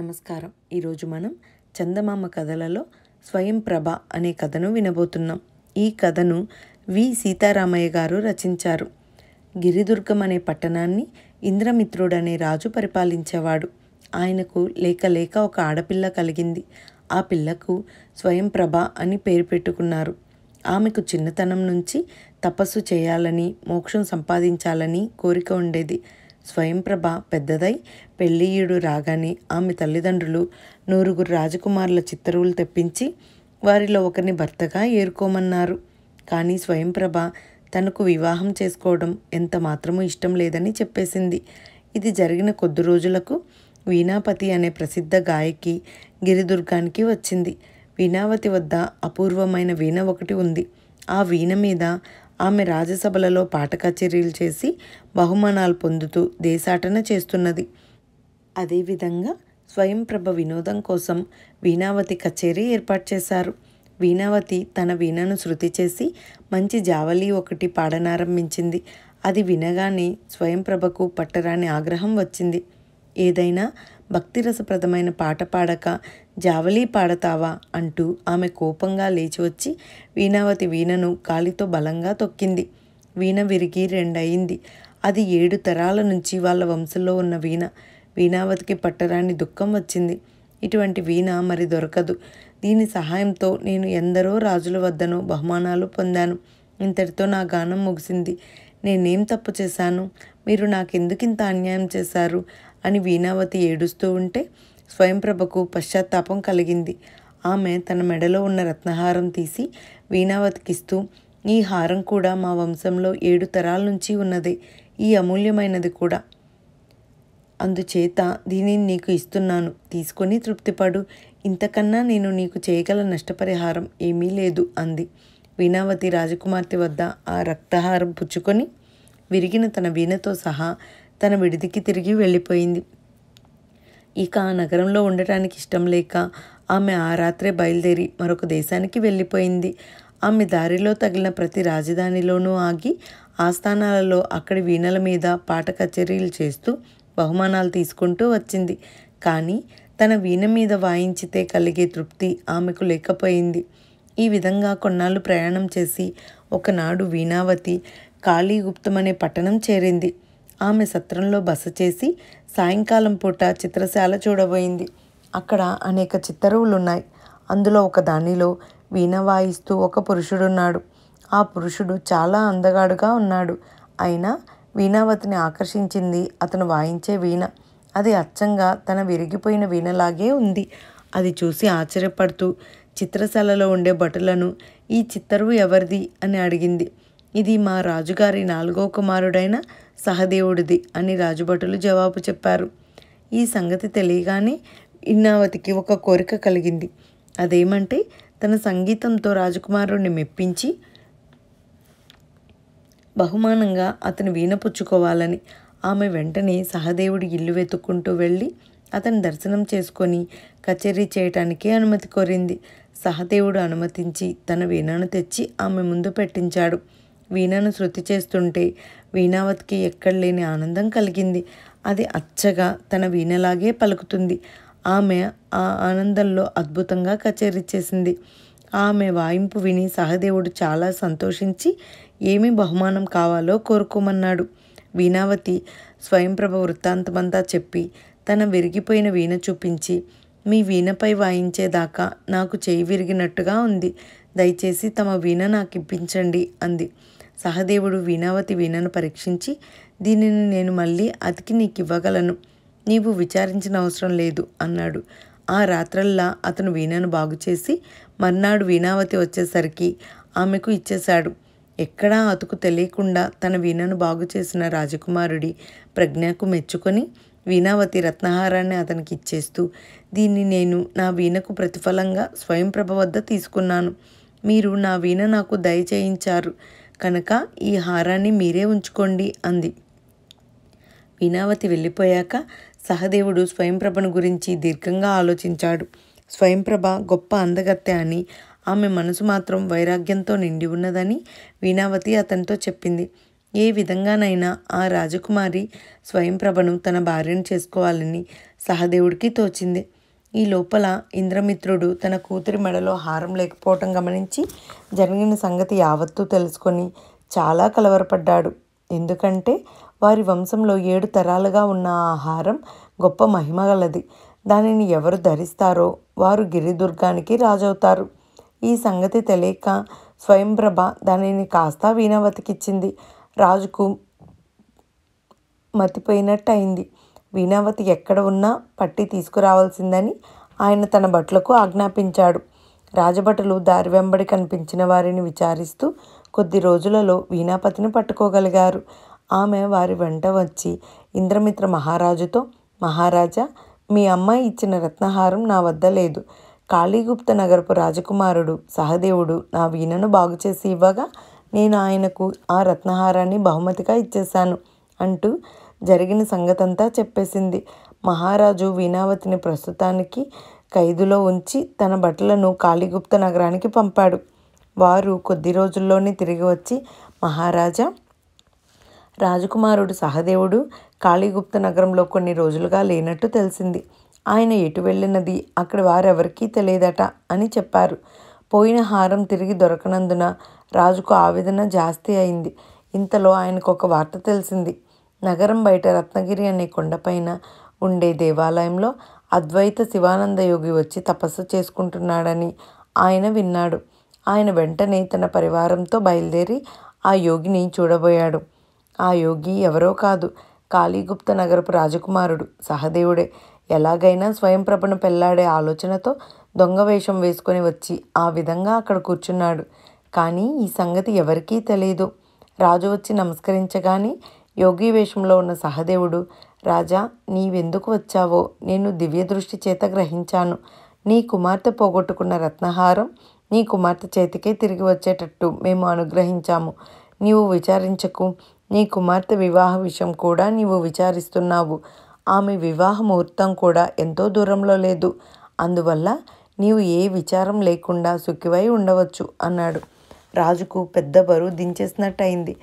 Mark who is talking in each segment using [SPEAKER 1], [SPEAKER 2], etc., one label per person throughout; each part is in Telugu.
[SPEAKER 1] నమస్కారం ఈరోజు మనం చందమామ కథలలో స్వయం ప్రభ అనే కథను వినబోతున్నాం ఈ కథను వి సీతారామయ్య గారు రచించారు గిరిదుర్గం అనే పట్టణాన్ని ఇంద్రమిత్రుడు అనే రాజు పరిపాలించేవాడు ఆయనకు లేక లేక ఒక ఆడపిల్ల కలిగింది ఆ పిల్లకు స్వయం ప్రభ అని పేరు పెట్టుకున్నారు ఆమెకు చిన్నతనం నుంచి తపస్సు చేయాలని మోక్షం సంపాదించాలని కోరిక ఉండేది స్వయంప్రభ పెద్దదై పెళ్ళియుడు రాగానే ఆమె తల్లిదండ్రులు నూరుగురు రాజకుమారుల చిత్తరువులు తెప్పించి వారిలో ఒకరిని భర్తగా ఏరుకోమన్నారు కానీ స్వయంప్రభ తనకు వివాహం చేసుకోవడం ఎంత మాత్రము ఇష్టం లేదని చెప్పేసింది ఇది జరిగిన కొద్ది రోజులకు వీణాపతి అనే ప్రసిద్ధ గాయకి గిరిదుర్గానికి వచ్చింది వీణావతి వద్ద అపూర్వమైన వీణ ఒకటి ఉంది ఆ వీణ మీద ఆమె రాజ్యసభలలో పాట కచేరీలు చేసి బహుమానాలు పొందుతూ దేశాటన చేస్తున్నది అదేవిధంగా స్వయంప్రభ వినోదం కోసం వీణావతి కచేరీ ఏర్పాటు చేశారు వీణావతి తన వీణను శృతి చేసి మంచి జావలి ఒకటి పాడనారంభించింది అది వినగానే స్వయంప్రభకు పట్టరాని ఆగ్రహం వచ్చింది ఏదైనా భక్తిరసప్రదమైన పాట పాడక జావలీ పాడతావా అంటూ ఆమె కోపంగా లేచి వచ్చి వీణావతి వీణను కాలితో బలంగా తొక్కింది వీణ విరిగి రెండయింది అది ఏడు తరాల నుంచి వాళ్ళ వంశంలో ఉన్న వీణ వీణావతికి పట్టరాని దుఃఖం వచ్చింది ఇటువంటి వీణ మరి దొరకదు దీని సహాయంతో నేను ఎందరో రాజుల వద్దనో బహుమానాలు పొందాను ఇంతటితో నా గానం ముగిసింది నేనేం తప్పు చేశాను మీరు నాకెందుకింత అన్యాయం చేశారు అని వీణావతి ఏడుస్తూ ఉంటే స్వయంప్రభకు పశ్చాత్తాపం కలిగింది ఆమె తన మెడలో ఉన్న రత్నహారం తీసి వీణావతికిస్తూ ఈ హారం కూడా మా వంశంలో ఏడు తరాల నుంచి ఉన్నదే ఈ అమూల్యమైనది కూడా అందుచేత దీనిని నీకు ఇస్తున్నాను తీసుకొని తృప్తిపడు ఇంతకన్నా నేను నీకు చేయగల నష్టపరిహారం ఏమీ లేదు అంది వీణావతి రాజకుమార్తె వద్ద ఆ రక్తహారం పుచ్చుకొని విరిగిన తన వీణతో సహా తన విడిదికి తిరిగి వెళ్ళిపోయింది ఇక ఆ నగరంలో ఉండటానికి ఇష్టం లేక ఆమె ఆ రాత్రే బయలుదేరి మరొక దేశానికి వెళ్ళిపోయింది ఆమె దారిలో తగిలిన ప్రతి రాజధానిలోనూ ఆగి ఆస్థానాలలో అక్కడి వీణల మీద పాట కచేరీలు చేస్తూ బహుమానాలు తీసుకుంటూ వచ్చింది కానీ తన వీణ మీద వాయించితే కలిగే తృప్తి ఆమెకు లేకపోయింది ఈ విధంగా కొన్నాళ్ళు ప్రయాణం చేసి ఒకనాడు వీణావతి కాళీగుప్తం అనే పట్టణం చేరింది ఆమె సత్రంలో బస చేసి సాయంకాలం పూట చిత్రశాల చూడబోయింది అక్కడ అనేక చిత్తరువులున్నాయి అందులో ఒక దానిలో వీణ వాయిస్తూ ఒక పురుషుడున్నాడు ఆ పురుషుడు చాలా అందగాడుగా ఉన్నాడు అయినా వీణావతిని ఆకర్షించింది అతను వాయించే వీణ అది అచ్చంగా తన విరిగిపోయిన వీణలాగే ఉంది అది చూసి ఆశ్చర్యపడుతూ చిత్రశాలలో ఉండే భటులను ఈ చిత్తరువు ఎవరిది అని అడిగింది ఇది మా రాజుగారి నాలుగో కుమారుడైన సహదేవుడిది అని రాజుభటులు జవాబు చెప్పారు ఈ సంగతి తెలియగానే ఇన్నావతికి ఒక కోరిక కలిగింది అదేమంటే తన సంగీతంతో రాజకుమారుణ్ణి మెప్పించి బహుమానంగా అతను వీణ పుచ్చుకోవాలని ఆమె వెంటనే సహదేవుడి ఇల్లు వెతుక్కుంటూ వెళ్ళి అతను దర్శనం చేసుకొని కచేరీ చేయటానికి అనుమతి కోరింది సహదేవుడు అనుమతించి తన వీణను తెచ్చి ఆమె ముందు పెట్టించాడు వీణను శృతి చేస్తుంటే వీణావతికి ఎక్కడ లేని ఆనందం కలిగింది అది అచ్చగా తన వీణలాగే పలుకుతుంది ఆమె ఆ ఆనందంలో అద్భుతంగా కచేరీ చేసింది ఆమె వాయింపు విని సహదేవుడు చాలా సంతోషించి ఏమి బహుమానం కావాలో కోరుకోమన్నాడు వీణావతి స్వయంప్రభ వృత్తాంతమంతా చెప్పి తన విరిగిపోయిన వీణ చూపించి మీ వీణపై వాయించేదాకా నాకు చేయి విరిగినట్టుగా ఉంది దయచేసి తమ వీణ నాకు ఇప్పించండి అంది సహదేవుడు వీణావతి వీణను పరీక్షించి దీనిని నేను మళ్ళీ అతికి నీకు ఇవ్వగలను నీవు విచారించిన అవసరం లేదు అన్నాడు ఆ రాత్రల్లా అతను వీణను బాగుచేసి మర్నాడు వీణావతి వచ్చేసరికి ఆమెకు ఇచ్చేశాడు ఎక్కడా అతుకు తెలియకుండా తన వీణను బాగు చేసిన రాజకుమారుడి ప్రజ్ఞకు మెచ్చుకొని వీణావతి రత్నహారాన్ని అతనికి ఇచ్చేస్తూ దీన్ని నేను నా వీణకు ప్రతిఫలంగా స్వయంప్రభ వద్ద తీసుకున్నాను మీరు నా వీణ నాకు దయచేయించారు కనుక ఈ హారాన్ని మీరే ఉంచుకోండి అంది వీణావతి వెళ్ళిపోయాక సహదేవుడు స్వయంప్రభను గురించి దీర్ఘంగా ఆలోచించాడు స్వయంప్రభ గొప్ప అందగత్తె అని ఆమె మనసు మాత్రం వైరాగ్యంతో నిండి ఉన్నదని వీణావతి అతనితో చెప్పింది ఏ విధంగానైనా ఆ రాజకుమారి స్వయంప్రభను తన భార్యను చేసుకోవాలని సహదేవుడికి తోచింది ఈ లోపల ఇంద్రమిత్రుడు తన కూతురి మెడలో హారం లేకపోవటం గమనించి జరిగిన సంగతి యావత్తూ తెలుసుకొని చాలా కలవరపడ్డాడు ఎందుకంటే వారి వంశంలో ఏడు తరాలుగా ఉన్న ఆ హారం గొప్ప మహిమ గలది దానిని ఎవరు ధరిస్తారో వారు గిరిదుర్గానికి రాజవుతారు ఈ సంగతి తెలియక స్వయంప్రభ దానిని కాస్త వీణవతికిచ్చింది రాజుకు మతిపోయినట్టయింది వీణావతి ఎక్కడ ఉన్నా పట్టి తీసుకురావాల్సిందని ఆయన తన భట్లకు ఆజ్ఞాపించాడు రాజభటులు దారి వెంబడి కనిపించిన వారిని విచారిస్తూ కొద్ది రోజులలో వీణాపతిని పట్టుకోగలిగారు ఆమె వారి వెంట వచ్చి ఇంద్రమిత్ర మహారాజుతో మహారాజా మీ అమ్మాయి ఇచ్చిన రత్నహారం నా వద్ద లేదు కాళీగుప్త నగరపు రాజకుమారుడు సహదేవుడు నా వీణను బాగు చేసి ఇవ్వగా నేను ఆయనకు ఆ రత్నహారాన్ని బహుమతిగా ఇచ్చేశాను అంటూ జరిగిన సంగతంతా చెప్పేసింది మహారాజు వీణావతిని ప్రస్తుతానికి ఖైదులో ఉంచి తన బట్టలను కాళీగుప్త నగరానికి పంపాడు వారు కొద్ది రోజుల్లోనే తిరిగి వచ్చి మహారాజా రాజకుమారుడు సహదేవుడు కాళీగుప్త నగరంలో కొన్ని రోజులుగా లేనట్టు తెలిసింది ఆయన ఎటు వెళ్ళినది అక్కడ వారెవరికీ తెలియదట అని చెప్పారు పోయిన హారం తిరిగి దొరకనందున రాజుకు ఆవేదన జాస్తి అయింది ఇంతలో ఆయనకు ఒక వార్త తెలిసింది నగరం బయట రత్నగిరి అనే కొండపైన ఉండే దేవాలయంలో అద్వైత శివానంద యోగి వచ్చి తపస్సు చేసుకుంటున్నాడని ఆయన విన్నాడు ఆయన వెంటనే తన పరివారంతో బయలుదేరి ఆ యోగిని చూడబోయాడు ఆ యోగి ఎవరో కాదు కాళీగుప్త నగరపు రాజకుమారుడు సహదేవుడే ఎలాగైనా స్వయంప్రభను పెళ్లాడే ఆలోచనతో దొంగ వేషం వేసుకొని వచ్చి ఆ విధంగా అక్కడ కూర్చున్నాడు కానీ ఈ సంగతి ఎవరికీ తెలియదు రాజు వచ్చి నమస్కరించగానే యోగి వేషంలో ఉన్న సహదేవుడు రాజా నీవెందుకు వచ్చావో నేను దివ్య దృష్టి చేత గ్రహించాను నీ కుమార్తె పోగొట్టుకున్న రత్నహారం నీ కుమార్తె చేతికే తిరిగి వచ్చేటట్టు మేము అనుగ్రహించాము నీవు విచారించకు నీ కుమార్తె వివాహ విషయం కూడా నీవు విచారిస్తున్నావు ఆమె వివాహ ముహూర్తం కూడా ఎంతో దూరంలో లేదు అందువల్ల నీవు ఏ విచారం లేకుండా సుఖివై ఉండవచ్చు అన్నాడు రాజుకు పెద్ద బరువు దించేసినట్టయింది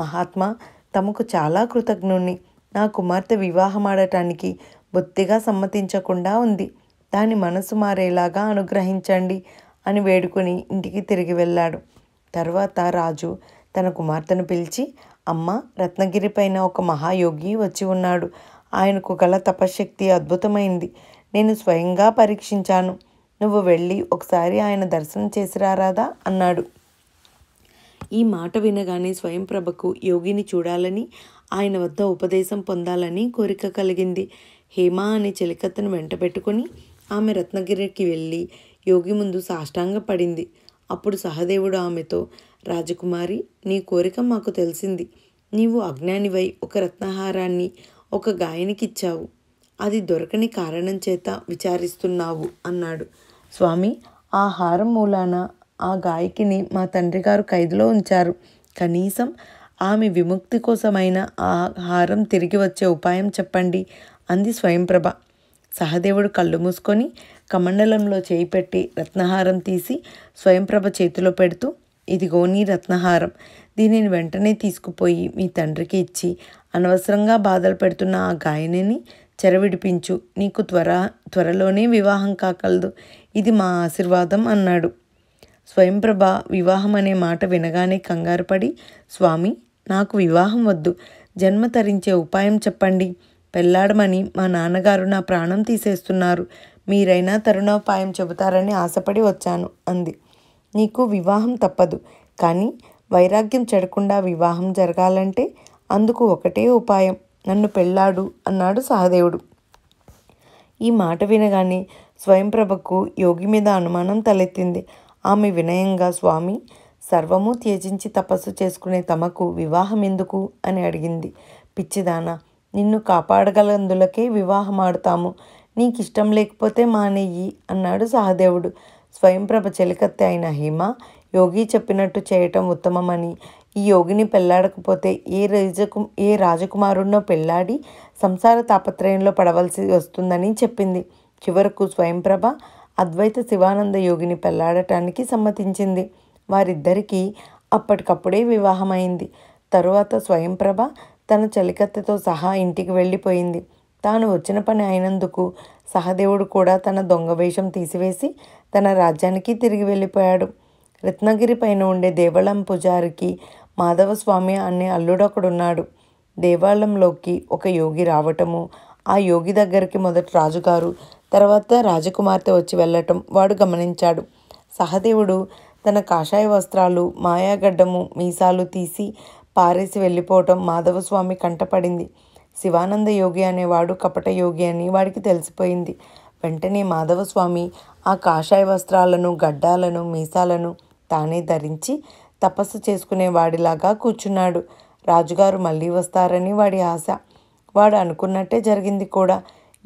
[SPEAKER 1] మహాత్మా తమకు చాలా కృతజ్ఞుణ్ణి నా కుమార్తె వివాహమాడటానికి బొత్తిగా సమ్మతించకుండా ఉంది దాని మనసు మారేలాగా అనుగ్రహించండి అని వేడుకొని ఇంటికి తిరిగి వెళ్ళాడు తర్వాత రాజు తన కుమార్తెను పిలిచి అమ్మ రత్నగిరి పైన ఒక మహాయోగి వచ్చి ఉన్నాడు ఆయనకు గల తపశ్శక్తి అద్భుతమైంది నేను స్వయంగా పరీక్షించాను నువ్వు వెళ్ళి ఒకసారి ఆయన దర్శనం చేసిరారాదా అన్నాడు ఈ మాట వినగానే స్వయంప్రభకు యోగిని చూడాలని ఆయన వద్ద ఉపదేశం పొందాలని కోరిక కలిగింది హేమ అనే చెలికత్తను వెంటబెట్టుకొని ఆమె రత్నగిరికి వెళ్ళి యోగి ముందు సాష్టాంగ పడింది అప్పుడు సహదేవుడు ఆమెతో రాజకుమారి నీ కోరిక మాకు తెలిసింది నీవు అజ్ఞానివై ఒక రత్నహారాన్ని ఒక గాయనికిచ్చావు అది దొరకని కారణం చేత విచారిస్తున్నావు అన్నాడు స్వామి ఆ హారం మూలాన ఆ గాయకిని మా తండ్రి గారు ఖైదులో ఉంచారు కనీసం ఆమె విముక్తి కోసమైన ఆ హారం తిరిగి వచ్చే ఉపాయం చెప్పండి అంది స్వయంప్రభ సహదేవుడు కళ్ళు మూసుకొని కమండలంలో చేయి పెట్టి రత్నహారం తీసి స్వయంప్రభ చేతిలో పెడుతూ ఇదిగో నీ రత్నహారం దీనిని వెంటనే తీసుకుపోయి మీ తండ్రికి ఇచ్చి అనవసరంగా బాధలు పెడుతున్న ఆ గాయనిని చెరవిడిపించు నీకు త్వర త్వరలోనే వివాహం కాకలదు ఇది మా ఆశీర్వాదం అన్నాడు స్వయంప్రభ వివాహం అనే మాట వినగానే కంగారుపడి స్వామి నాకు వివాహం వద్దు జన్మ తరించే ఉపాయం చెప్పండి పెళ్లాడమని మా నాన్నగారు నా ప్రాణం తీసేస్తున్నారు మీరైనా తరుణోపాయం చెబుతారని ఆశపడి వచ్చాను అంది నీకు వివాహం తప్పదు కానీ వైరాగ్యం చెడకుండా వివాహం జరగాలంటే అందుకు ఒకటే ఉపాయం నన్ను పెళ్ళాడు అన్నాడు సహదేవుడు ఈ మాట వినగానే స్వయంప్రభకు యోగి మీద అనుమానం తలెత్తింది ఆమె వినయంగా స్వామి సర్వము త్యజించి తపస్సు చేసుకునే తమకు వివాహం ఎందుకు అని అడిగింది పిచ్చిదాన నిన్ను కాపాడగలందులకే వివాహమాడుతాము నీకు ఇష్టం లేకపోతే మానేయి అన్నాడు సహదేవుడు స్వయంప్రభ చెలికత్తె అయిన హేమ యోగి చెప్పినట్టు చేయటం ఉత్తమమని ఈ యోగిని పెళ్లాడకపోతే ఏ రాజకు ఏ రాజకుమారుణ్ణో పెళ్లాడి సంసార తాపత్రయంలో పడవలసి వస్తుందని చెప్పింది చివరకు స్వయంప్రభ అద్వైత శివానంద యోగిని పెళ్లాడటానికి సమ్మతించింది వారిద్దరికీ అప్పటికప్పుడే వివాహమైంది తరువాత స్వయంప్రభ తన చలికత్తెతో సహా ఇంటికి వెళ్ళిపోయింది తాను వచ్చిన పని అయినందుకు సహదేవుడు కూడా తన దొంగ వేషం తీసివేసి తన రాజ్యానికి తిరిగి వెళ్ళిపోయాడు రత్నగిరి పైన ఉండే దేవాలయం పూజారికి మాధవస్వామి అనే అల్లుడొకడున్నాడు దేవాలయంలోకి ఒక యోగి రావటము ఆ యోగి దగ్గరికి మొదట రాజుగారు తర్వాత రాజకుమార్తె వచ్చి వెళ్ళటం వాడు గమనించాడు సహదేవుడు తన కాషాయ వస్త్రాలు మాయాగడ్డము మీసాలు తీసి పారేసి వెళ్ళిపోవటం మాధవస్వామి కంటపడింది శివానంద యోగి అనేవాడు కపట యోగి అని వాడికి తెలిసిపోయింది వెంటనే మాధవస్వామి ఆ కాషాయ వస్త్రాలను గడ్డాలను మీసాలను తానే ధరించి తపస్సు చేసుకునేవాడిలాగా కూర్చున్నాడు రాజుగారు మళ్ళీ వస్తారని వాడి ఆశ వాడు అనుకున్నట్టే జరిగింది కూడా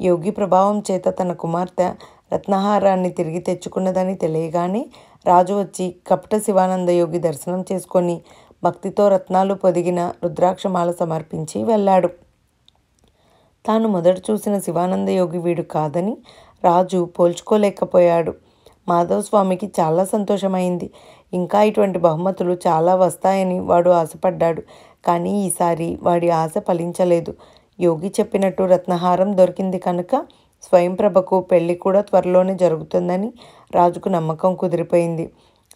[SPEAKER 1] యోగి ప్రభావం చేత తన కుమార్తె రత్నహారాన్ని తిరిగి తెచ్చుకున్నదని తెలియగానే రాజు వచ్చి కపట శివానంద యోగి దర్శనం చేసుకొని భక్తితో రత్నాలు పొదిగిన రుద్రాక్షమాల సమర్పించి వెళ్ళాడు తాను మొదట చూసిన శివానంద యోగి వీడు కాదని రాజు పోల్చుకోలేకపోయాడు మాధవ స్వామికి చాలా సంతోషమైంది ఇంకా ఇటువంటి బహుమతులు చాలా వస్తాయని వాడు ఆశపడ్డాడు కానీ ఈసారి వాడి ఆశ ఫలించలేదు యోగి చెప్పినట్టు రత్నహారం దొరికింది కనుక స్వయంప్రభకు పెళ్లి కూడా త్వరలోనే జరుగుతుందని రాజుకు నమ్మకం కుదిరిపోయింది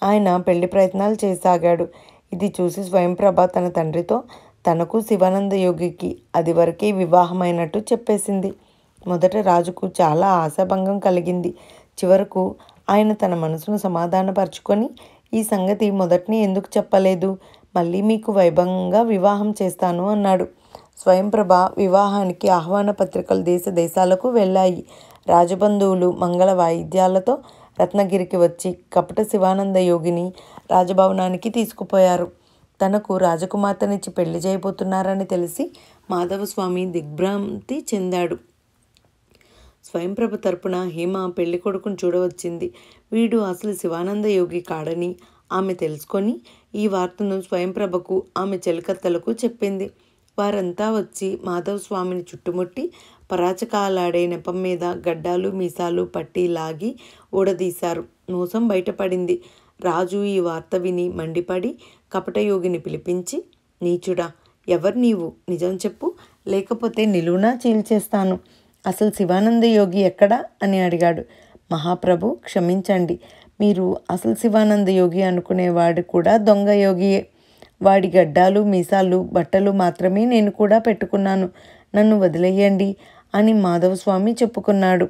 [SPEAKER 1] ఆయన పెళ్లి ప్రయత్నాలు చేసాగాడు ఇది చూసి స్వయంప్రభ తన తండ్రితో తనకు శివానంద యోగికి అది వరకే వివాహమైనట్టు చెప్పేసింది మొదట రాజుకు చాలా ఆశాభంగం కలిగింది చివరకు ఆయన తన మనసును సమాధానపరుచుకొని ఈ సంగతి మొదటిని ఎందుకు చెప్పలేదు మళ్ళీ మీకు వైభవంగా వివాహం చేస్తాను అన్నాడు స్వయంప్రభ వివాహానికి ఆహ్వాన పత్రికలు దేశ దేశాలకు వెళ్ళాయి రాజబంధువులు మంగళ వాయిద్యాలతో రత్నగిరికి వచ్చి కపట శివానంద యోగిని రాజభవనానికి తీసుకుపోయారు తనకు రాజకుమార్తెనిచ్చి పెళ్లి చేయబోతున్నారని తెలిసి మాధవస్వామి దిగ్భ్రాంతి చెందాడు స్వయంప్రభ తరపున హేమ పెళ్లి కొడుకును చూడవచ్చింది వీడు అసలు శివానంద యోగి కాడని ఆమె తెలుసుకొని ఈ వార్తను స్వయంప్రభకు ఆమె చెలికత్తలకు చెప్పింది వారంతా వచ్చి మాధవస్వామిని చుట్టుముట్టి పరాచకాలాడే నెపం మీద గడ్డాలు మీసాలు పట్టి లాగి ఊడదీశారు మోసం బయటపడింది రాజు ఈ వార్త విని మండిపడి కపటయోగిని పిలిపించి నీచుడా ఎవరు నీవు నిజం చెప్పు లేకపోతే నిలువునా చీల్చేస్తాను అసలు శివానంద యోగి ఎక్కడా అని అడిగాడు మహాప్రభు క్షమించండి మీరు అసలు శివానంద యోగి అనుకునేవాడు కూడా దొంగ యోగియే వాడి గడ్డాలు మీసాలు బట్టలు మాత్రమే నేను కూడా పెట్టుకున్నాను నన్ను వదిలేయండి అని మాధవస్వామి చెప్పుకున్నాడు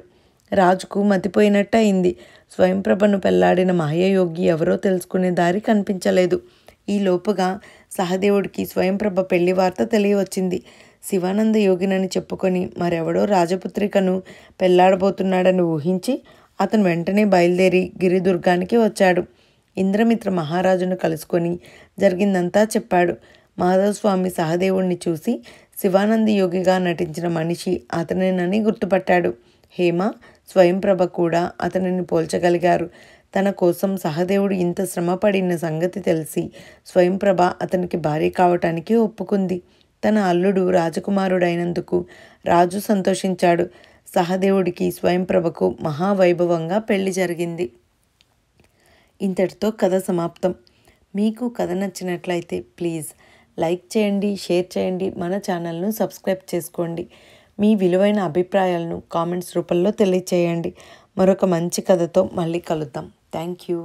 [SPEAKER 1] రాజుకు మతిపోయినట్టయింది స్వయంప్రభను పెళ్లాడిన మహయోగి ఎవరో తెలుసుకునే దారి కనిపించలేదు ఈ లోపుగా సహదేవుడికి స్వయంప్రభ పెళ్లి వార్త తెలియవచ్చింది శివానంద యోగినని చెప్పుకొని మరెవడో రాజపుత్రికను పెళ్లాడబోతున్నాడని ఊహించి అతను వెంటనే బయలుదేరి గిరిదుర్గానికి వచ్చాడు ఇంద్రమిత్ర మహారాజును కలుసుకొని జరిగిందంతా చెప్పాడు మాధవస్వామి సహదేవుణ్ణి చూసి శివానంద యోగిగా నటించిన మనిషి అతనేనని గుర్తుపట్టాడు హేమ స్వయంప్రభ కూడా అతనిని పోల్చగలిగారు తన కోసం సహదేవుడు ఇంత శ్రమపడిన సంగతి తెలిసి స్వయంప్రభ అతనికి భార్య కావటానికి ఒప్పుకుంది తన అల్లుడు రాజకుమారుడైనందుకు రాజు సంతోషించాడు సహదేవుడికి స్వయంప్రభకు మహావైభవంగా పెళ్లి జరిగింది ఇంతటితో కథ సమాప్తం మీకు కథ నచ్చినట్లయితే ప్లీజ్ లైక్ చేయండి షేర్ చేయండి మన ఛానల్ను సబ్స్క్రైబ్ చేసుకోండి మీ విలువైన అభిప్రాయాలను కామెంట్స్ రూపంలో తెలియచేయండి మరొక మంచి కథతో మళ్ళీ కలుద్దాం థ్యాంక్ యూ